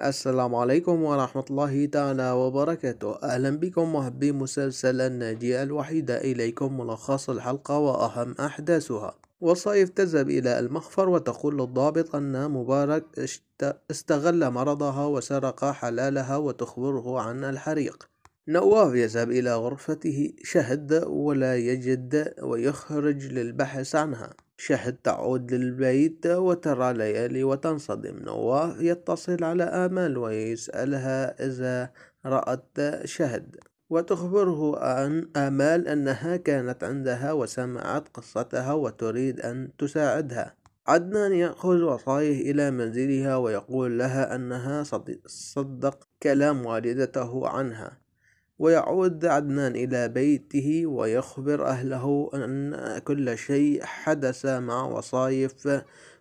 السلام عليكم ورحمة الله تعالى وبركاته أهلا بكم محبي مسلسل الناجية الوحيدة إليكم ملخص الحلقة وأهم أحداثها وصيف تذهب إلى المخفر وتقول للضابط أن مبارك استغل مرضها وسرق حلالها وتخبره عن الحريق نواف يذهب إلى غرفته شهد ولا يجد ويخرج للبحث عنها شهد تعود للبيت وترى ليالي وتنصدم نواف يتصل على آمال ويسألها إذا رأت شهد وتخبره عن آمال أنها كانت عندها وسمعت قصتها وتريد أن تساعدها عدنان يأخذ وصايه إلى منزلها ويقول لها أنها صدق كلام والدته عنها ويعود عدنان إلى بيته ويخبر أهله أن كل شيء حدث مع وصايف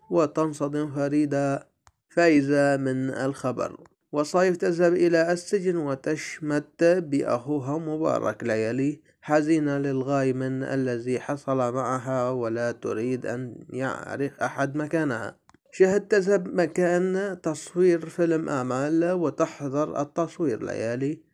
وتنصدم فريدة فايزة من الخبر وصايف تذهب إلى السجن وتشمت بأخوها مبارك ليالي حزينة للغاية من الذي حصل معها ولا تريد أن يعرف أحد مكانها شهد تذهب مكان تصوير فيلم أعمال وتحضر التصوير ليالي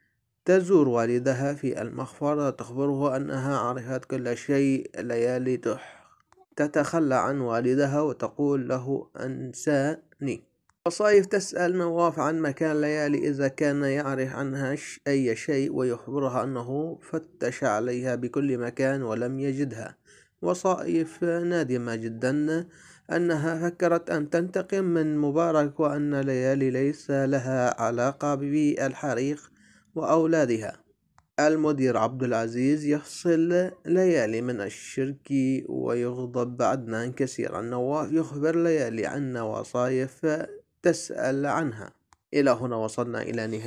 تزور والدها في المخفر وتخبره أنها عرفت كل شيء ليالي دح تتخلى عن والدها وتقول له أنساني وصايف تسأل نواف عن مكان ليالي إذا كان يعرف عنها أي شيء ويخبرها أنه فتش عليها بكل مكان ولم يجدها وصائف نادمة جدا أنها فكرت أن تنتقم من مبارك وأن ليالي ليس لها علاقة بالحريق وأولادها المدير عبد العزيز يفصل ليالي من الشرك ويغضب عدنان كثيرا نواف يخبر ليالي عن وصايف تسأل عنها إلى هنا وصلنا إلى نهاية